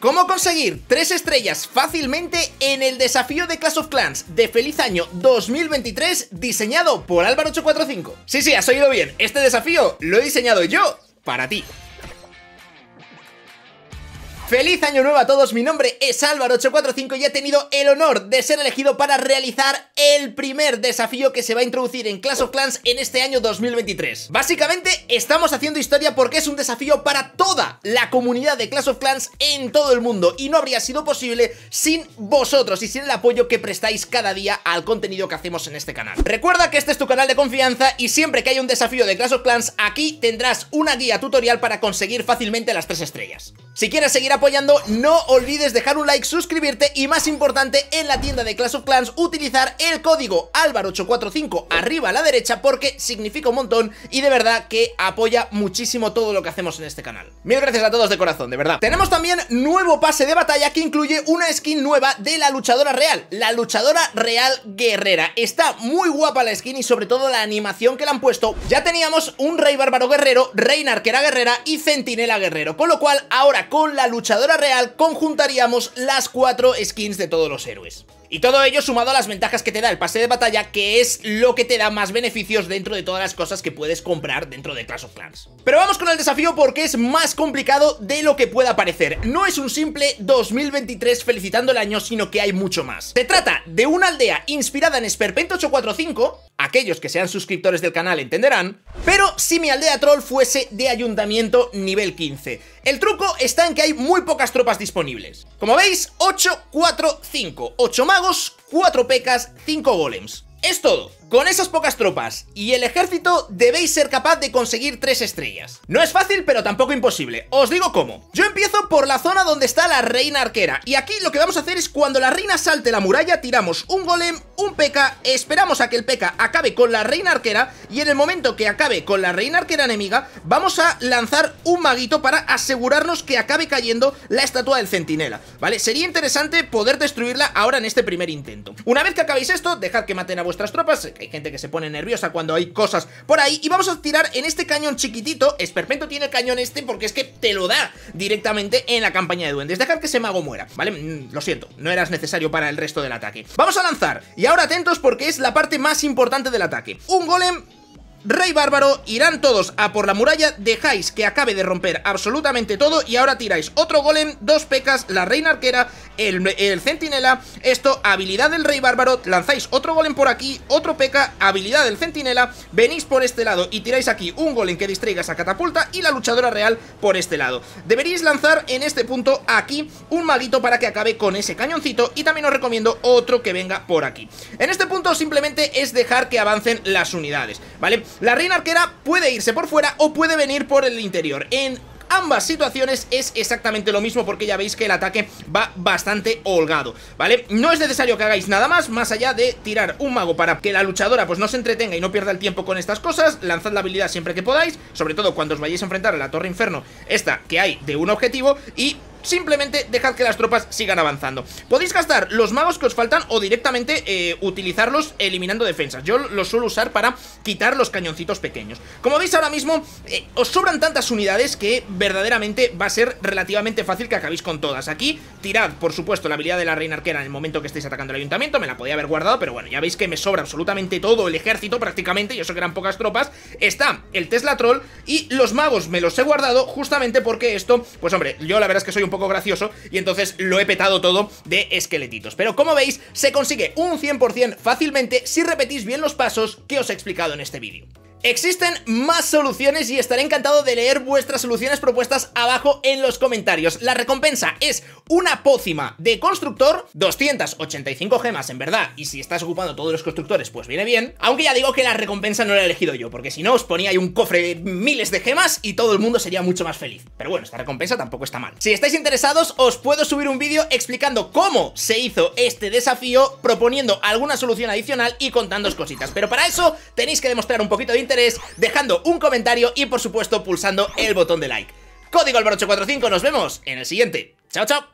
¿Cómo conseguir 3 estrellas fácilmente en el desafío de Clash of Clans de Feliz Año 2023 diseñado por Álvaro845? Sí, sí, has oído bien, este desafío lo he diseñado yo para ti. Feliz año nuevo a todos, mi nombre es Álvaro845 y he tenido el honor de ser elegido para realizar el primer desafío que se va a introducir en Clash of Clans en este año 2023. Básicamente estamos haciendo historia porque es un desafío para toda la comunidad de Clash of Clans en todo el mundo y no habría sido posible sin vosotros y sin el apoyo que prestáis cada día al contenido que hacemos en este canal. Recuerda que este es tu canal de confianza y siempre que haya un desafío de Clash of Clans aquí tendrás una guía tutorial para conseguir fácilmente las tres estrellas. Si quieres seguir apoyando, no olvides dejar un like, suscribirte y más importante, en la tienda de Clash of Clans utilizar el código Álvaro845 arriba a la derecha porque significa un montón y de verdad que apoya muchísimo todo lo que hacemos en este canal. Mil gracias a todos de corazón, de verdad. Tenemos también nuevo pase de batalla que incluye una skin nueva de la luchadora real, la luchadora real guerrera. Está muy guapa la skin y sobre todo la animación que le han puesto. Ya teníamos un rey bárbaro guerrero, reina arquera guerrera y centinela guerrero, con lo cual ahora con la luchadora real conjuntaríamos las cuatro skins de todos los héroes. Y todo ello sumado a las ventajas que te da el pase de batalla, que es lo que te da más beneficios dentro de todas las cosas que puedes comprar dentro de Clash of Clans. Pero vamos con el desafío porque es más complicado de lo que pueda parecer. No es un simple 2023 felicitando el año, sino que hay mucho más. Se trata de una aldea inspirada en Esperpento 845, aquellos que sean suscriptores del canal entenderán, pero si mi aldea troll fuese de ayuntamiento nivel 15. El truco está en que hay muy pocas tropas disponibles. Como veis, 8, 4, 5, 8 magos, 4 pecas, 5 golems. Es todo. Con esas pocas tropas y el ejército debéis ser capaz de conseguir tres estrellas. No es fácil, pero tampoco imposible. Os digo cómo. Yo empiezo por la zona donde está la reina arquera. Y aquí lo que vamos a hacer es cuando la reina salte la muralla, tiramos un golem, un peca, esperamos a que el peca acabe con la reina arquera y en el momento que acabe con la reina arquera enemiga, vamos a lanzar un maguito para asegurarnos que acabe cayendo la estatua del centinela. ¿Vale? Sería interesante poder destruirla ahora en este primer intento. Una vez que acabéis esto, dejad que maten a vuestras tropas, hay gente que se pone nerviosa cuando hay cosas por ahí Y vamos a tirar en este cañón chiquitito Esperpento tiene el cañón este porque es que te lo da directamente en la campaña de duendes Dejar que ese mago muera, ¿vale? Mm, lo siento, no eras necesario para el resto del ataque Vamos a lanzar, y ahora atentos porque es la parte más importante del ataque Un golem Rey Bárbaro, irán todos a por la muralla, dejáis que acabe de romper absolutamente todo y ahora tiráis otro golem, dos pecas, la reina arquera, el, centinela, esto, habilidad del Rey Bárbaro, lanzáis otro golem por aquí, otro peca, habilidad del centinela, venís por este lado y tiráis aquí un golem que distraiga esa catapulta y la luchadora real por este lado. Deberíais lanzar en este punto aquí un maguito para que acabe con ese cañoncito y también os recomiendo otro que venga por aquí. En este punto simplemente es dejar que avancen las unidades, ¿vale? La reina arquera puede irse por fuera o puede venir por el interior. En ambas situaciones es exactamente lo mismo porque ya veis que el ataque va bastante holgado, ¿vale? No es necesario que hagáis nada más, más allá de tirar un mago para que la luchadora pues no se entretenga y no pierda el tiempo con estas cosas, lanzad la habilidad siempre que podáis, sobre todo cuando os vayáis a enfrentar a la torre inferno, esta que hay de un objetivo, y simplemente dejad que las tropas sigan avanzando Podéis gastar los magos que os faltan o directamente eh, utilizarlos eliminando defensas Yo los suelo usar para quitar los cañoncitos pequeños Como veis ahora mismo, eh, os sobran tantas unidades que verdaderamente va a ser relativamente fácil que acabéis con todas Aquí tirad, por supuesto, la habilidad de la reina arquera en el momento que estéis atacando el ayuntamiento Me la podía haber guardado, pero bueno, ya veis que me sobra absolutamente todo el ejército prácticamente Y eso que eran pocas tropas Está el Tesla Troll y los magos me los he guardado justamente porque esto Pues hombre, yo la verdad es que soy un poco gracioso y entonces lo he petado todo de esqueletitos. Pero como veis, se consigue un 100% fácilmente si repetís bien los pasos que os he explicado en este vídeo. Existen más soluciones y estaré encantado de leer vuestras soluciones propuestas abajo en los comentarios. La recompensa es una pócima de constructor, 285 gemas en verdad, y si estás ocupando todos los constructores pues viene bien, aunque ya digo que la recompensa no la he elegido yo, porque si no os ponía ahí un cofre de miles de gemas y todo el mundo sería mucho más feliz. Pero bueno, esta recompensa tampoco está mal. Si estáis interesados, os puedo subir un vídeo explicando cómo se hizo este desafío, proponiendo alguna solución adicional y contándos cositas. Pero para eso tenéis que demostrar un poquito de dejando un comentario y por supuesto pulsando el botón de like. Código albar 845 nos vemos en el siguiente. ¡Chao, chao!